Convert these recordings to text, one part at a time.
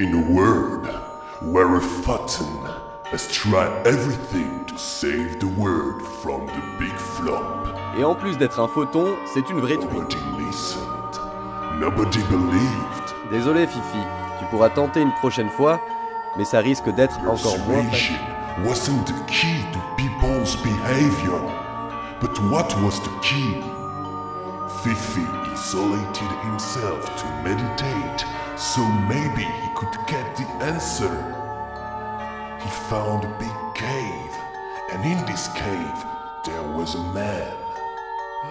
In a word, where a photon has tried everything to save the world from the big flop. Et en plus d'être un photon, c'est une vraie Nobody Listened. Nobody believed. Désolé Fifi, tu pourras tenter une prochaine fois, mais ça risque d'être encore moins wasn't the key to people's behavior, but what was the key Fifi isolated himself to meditate, so maybe he could get the answer. He found a big cave, and in this cave there was a man.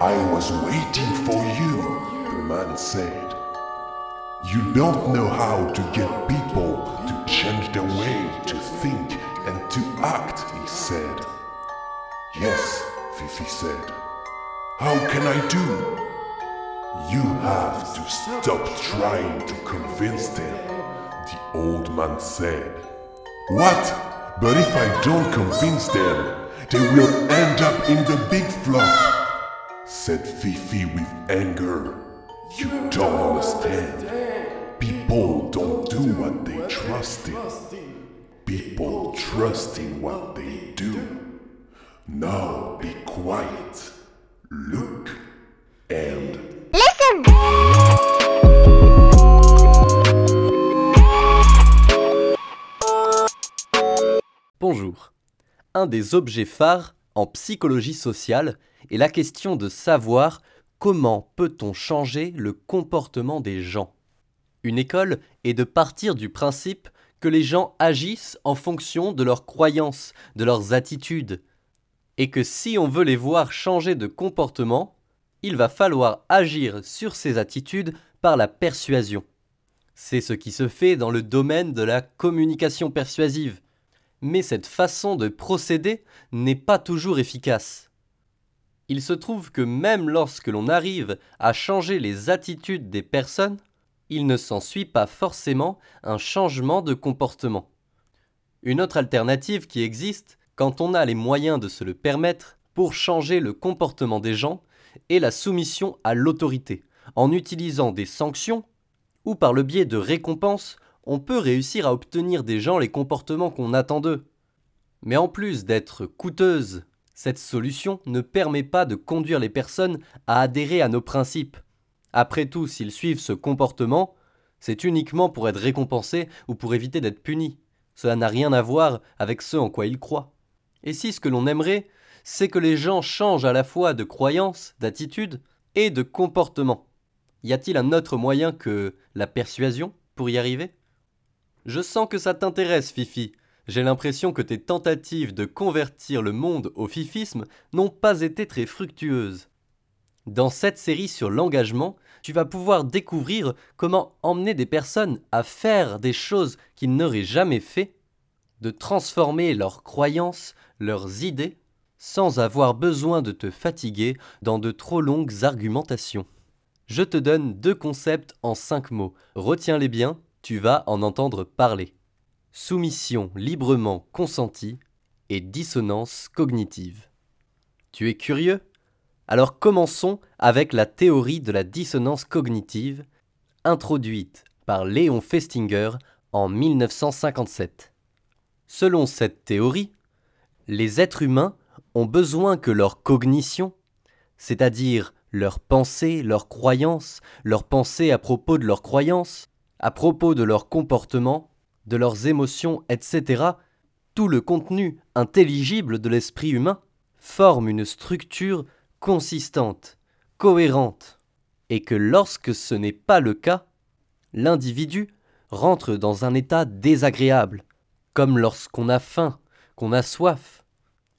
I was waiting for you, the man said. You don't know how to get people to change their way to think and to act, he said. Yes, Fifi said. How can I do? You have to stop trying to convince them, the old man said. What? But if I don't convince them, they will end up in the big flock, said Fifi with anger. You don't understand. People don't do what they trust in. People trust in what they do. Now be quiet. Look and listen. Bonjour. Un des objets phares en psychologie sociale est la question de savoir comment peut-on changer le comportement des gens. Une école est de partir du principe que les gens agissent en fonction de leurs croyances, de leurs attitudes, et que si on veut les voir changer de comportement, il va falloir agir sur ces attitudes par la persuasion. C'est ce qui se fait dans le domaine de la communication persuasive. Mais cette façon de procéder n'est pas toujours efficace. Il se trouve que même lorsque l'on arrive à changer les attitudes des personnes, il ne s'ensuit pas forcément un changement de comportement. Une autre alternative qui existe, quand on a les moyens de se le permettre, pour changer le comportement des gens et la soumission à l'autorité. En utilisant des sanctions ou par le biais de récompenses, on peut réussir à obtenir des gens les comportements qu'on attend d'eux. Mais en plus d'être coûteuse, cette solution ne permet pas de conduire les personnes à adhérer à nos principes. Après tout, s'ils suivent ce comportement, c'est uniquement pour être récompensés ou pour éviter d'être punis. Cela n'a rien à voir avec ce en quoi ils croient. Et si ce que l'on aimerait, c'est que les gens changent à la fois de croyance, d'attitude et de comportement Y a-t-il un autre moyen que la persuasion pour y arriver Je sens que ça t'intéresse, Fifi. J'ai l'impression que tes tentatives de convertir le monde au fifisme n'ont pas été très fructueuses. Dans cette série sur l'engagement, tu vas pouvoir découvrir comment emmener des personnes à faire des choses qu'ils n'auraient jamais fait, de transformer leurs croyances leurs idées sans avoir besoin de te fatiguer dans de trop longues argumentations. Je te donne deux concepts en cinq mots. Retiens-les bien, tu vas en entendre parler. Soumission librement consentie et dissonance cognitive. Tu es curieux Alors commençons avec la théorie de la dissonance cognitive, introduite par Léon Festinger en 1957. Selon cette théorie, les êtres humains ont besoin que leur cognition, c'est-à-dire leurs pensées, leurs croyances, leurs pensées à propos de leurs croyances, à propos de leur comportement, de leurs émotions, etc., tout le contenu intelligible de l'esprit humain, forme une structure consistante, cohérente, et que lorsque ce n'est pas le cas, l'individu rentre dans un état désagréable, comme lorsqu'on a faim qu'on a soif.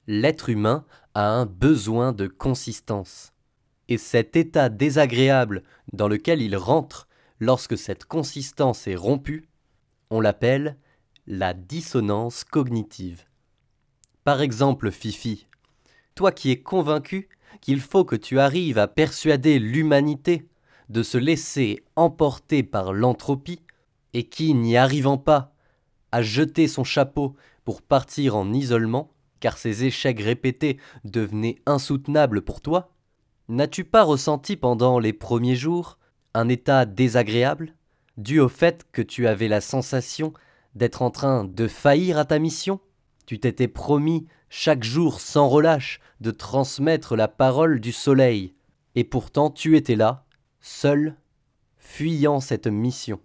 L'être humain a un besoin de consistance. Et cet état désagréable dans lequel il rentre lorsque cette consistance est rompue, on l'appelle la dissonance cognitive. Par exemple, Fifi, toi qui es convaincu qu'il faut que tu arrives à persuader l'humanité de se laisser emporter par l'entropie, et qui, n'y arrivant pas, à jeter son chapeau pour partir en isolement, car ces échecs répétés devenaient insoutenables pour toi N'as-tu pas ressenti pendant les premiers jours un état désagréable, dû au fait que tu avais la sensation d'être en train de faillir à ta mission Tu t'étais promis chaque jour sans relâche de transmettre la parole du soleil, et pourtant tu étais là, seul, fuyant cette mission.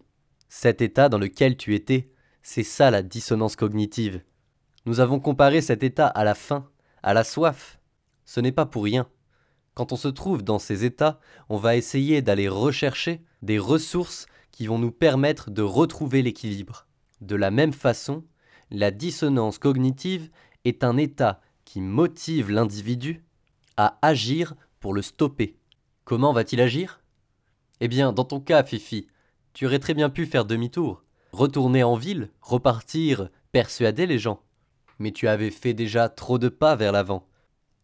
Cet état dans lequel tu étais c'est ça la dissonance cognitive. Nous avons comparé cet état à la faim, à la soif. Ce n'est pas pour rien. Quand on se trouve dans ces états, on va essayer d'aller rechercher des ressources qui vont nous permettre de retrouver l'équilibre. De la même façon, la dissonance cognitive est un état qui motive l'individu à agir pour le stopper. Comment va-t-il agir Eh bien, dans ton cas, Fifi, tu aurais très bien pu faire demi-tour retourner en ville, repartir, persuader les gens. Mais tu avais fait déjà trop de pas vers l'avant.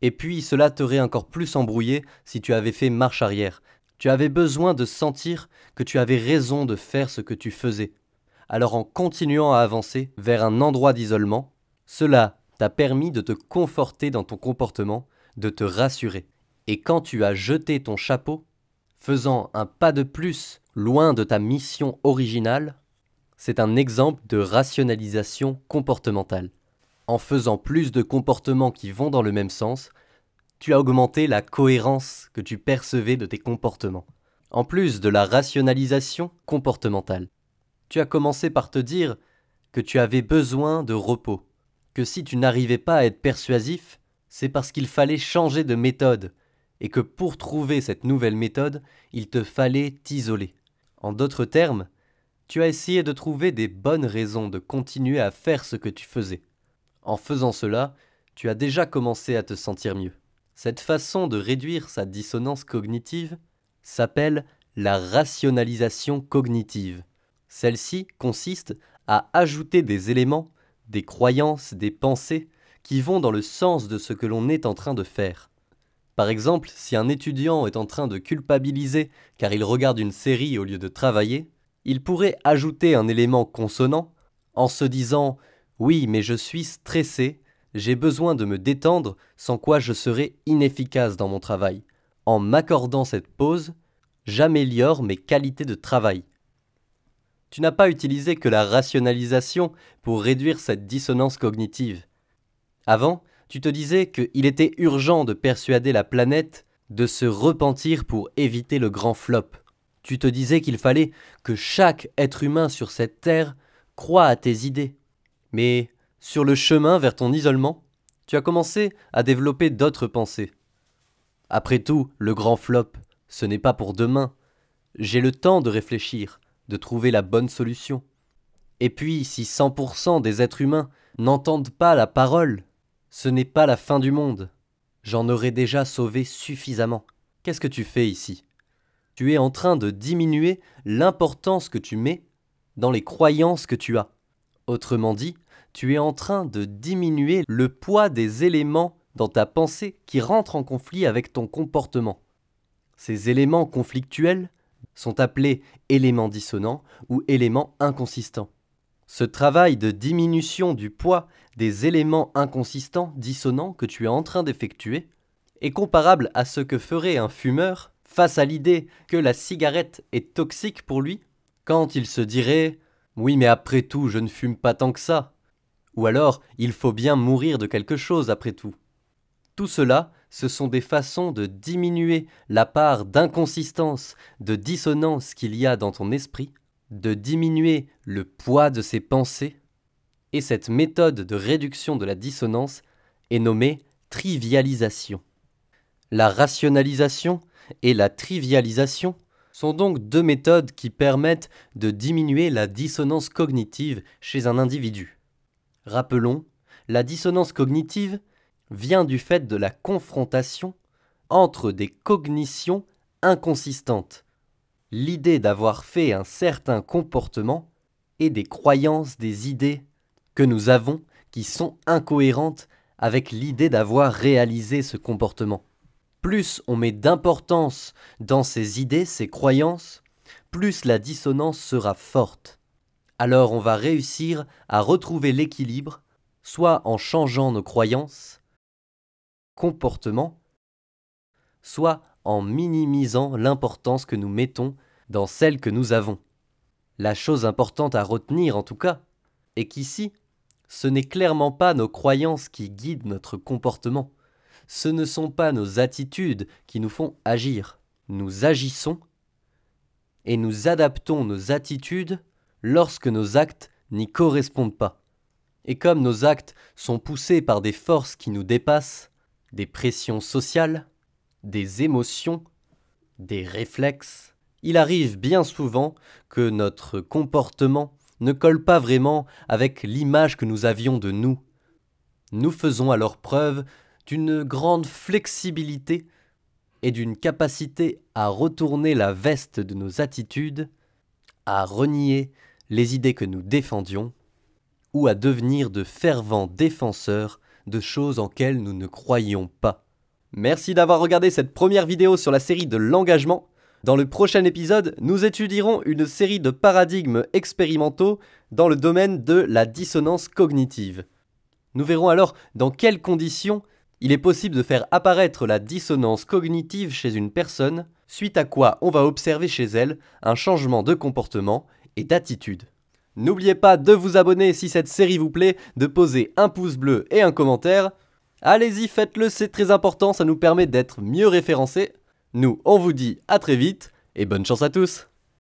Et puis cela t'aurait encore plus embrouillé si tu avais fait marche arrière. Tu avais besoin de sentir que tu avais raison de faire ce que tu faisais. Alors en continuant à avancer vers un endroit d'isolement, cela t'a permis de te conforter dans ton comportement, de te rassurer. Et quand tu as jeté ton chapeau, faisant un pas de plus loin de ta mission originale, c'est un exemple de rationalisation comportementale. En faisant plus de comportements qui vont dans le même sens, tu as augmenté la cohérence que tu percevais de tes comportements. En plus de la rationalisation comportementale, tu as commencé par te dire que tu avais besoin de repos, que si tu n'arrivais pas à être persuasif, c'est parce qu'il fallait changer de méthode, et que pour trouver cette nouvelle méthode, il te fallait t'isoler. En d'autres termes, tu as essayé de trouver des bonnes raisons de continuer à faire ce que tu faisais. En faisant cela, tu as déjà commencé à te sentir mieux. Cette façon de réduire sa dissonance cognitive s'appelle la rationalisation cognitive. Celle-ci consiste à ajouter des éléments, des croyances, des pensées qui vont dans le sens de ce que l'on est en train de faire. Par exemple, si un étudiant est en train de culpabiliser car il regarde une série au lieu de travailler, il pourrait ajouter un élément consonant en se disant Oui, mais je suis stressé, j'ai besoin de me détendre, sans quoi je serai inefficace dans mon travail. En m'accordant cette pause, j'améliore mes qualités de travail. Tu n'as pas utilisé que la rationalisation pour réduire cette dissonance cognitive. Avant, tu te disais qu'il était urgent de persuader la planète de se repentir pour éviter le grand flop. Tu te disais qu'il fallait que chaque être humain sur cette terre croit à tes idées. Mais sur le chemin vers ton isolement, tu as commencé à développer d'autres pensées. Après tout, le grand flop, ce n'est pas pour demain. J'ai le temps de réfléchir, de trouver la bonne solution. Et puis, si 100% des êtres humains n'entendent pas la parole, ce n'est pas la fin du monde. J'en aurais déjà sauvé suffisamment. Qu'est-ce que tu fais ici tu es en train de diminuer l'importance que tu mets dans les croyances que tu as. Autrement dit, tu es en train de diminuer le poids des éléments dans ta pensée qui rentrent en conflit avec ton comportement. Ces éléments conflictuels sont appelés éléments dissonants ou éléments inconsistants. Ce travail de diminution du poids des éléments inconsistants dissonants que tu es en train d'effectuer est comparable à ce que ferait un fumeur face à l'idée que la cigarette est toxique pour lui, quand il se dirait Oui, mais après tout, je ne fume pas tant que ça. Ou alors, il faut bien mourir de quelque chose après tout. Tout cela, ce sont des façons de diminuer la part d'inconsistance, de dissonance qu'il y a dans ton esprit, de diminuer le poids de ses pensées, et cette méthode de réduction de la dissonance est nommée trivialisation. La rationalisation et la trivialisation sont donc deux méthodes qui permettent de diminuer la dissonance cognitive chez un individu. Rappelons, la dissonance cognitive vient du fait de la confrontation entre des cognitions inconsistantes, l'idée d'avoir fait un certain comportement et des croyances, des idées que nous avons qui sont incohérentes avec l'idée d'avoir réalisé ce comportement plus on met d'importance dans ses idées, ses croyances, plus la dissonance sera forte. Alors on va réussir à retrouver l'équilibre, soit en changeant nos croyances, comportements, soit en minimisant l'importance que nous mettons dans celle que nous avons. La chose importante à retenir en tout cas est qu'ici, ce n'est clairement pas nos croyances qui guident notre comportement ce ne sont pas nos attitudes qui nous font agir. Nous agissons et nous adaptons nos attitudes lorsque nos actes n'y correspondent pas. Et comme nos actes sont poussés par des forces qui nous dépassent, des pressions sociales, des émotions, des réflexes, il arrive bien souvent que notre comportement ne colle pas vraiment avec l'image que nous avions de nous. Nous faisons alors preuve d'une grande flexibilité et d'une capacité à retourner la veste de nos attitudes, à renier les idées que nous défendions, ou à devenir de fervents défenseurs de choses en nous ne croyions pas. Merci d'avoir regardé cette première vidéo sur la série de l'engagement. Dans le prochain épisode, nous étudierons une série de paradigmes expérimentaux dans le domaine de la dissonance cognitive. Nous verrons alors dans quelles conditions il est possible de faire apparaître la dissonance cognitive chez une personne, suite à quoi on va observer chez elle un changement de comportement et d'attitude. N'oubliez pas de vous abonner si cette série vous plaît, de poser un pouce bleu et un commentaire. Allez-y, faites-le, c'est très important, ça nous permet d'être mieux référencés. Nous, on vous dit à très vite et bonne chance à tous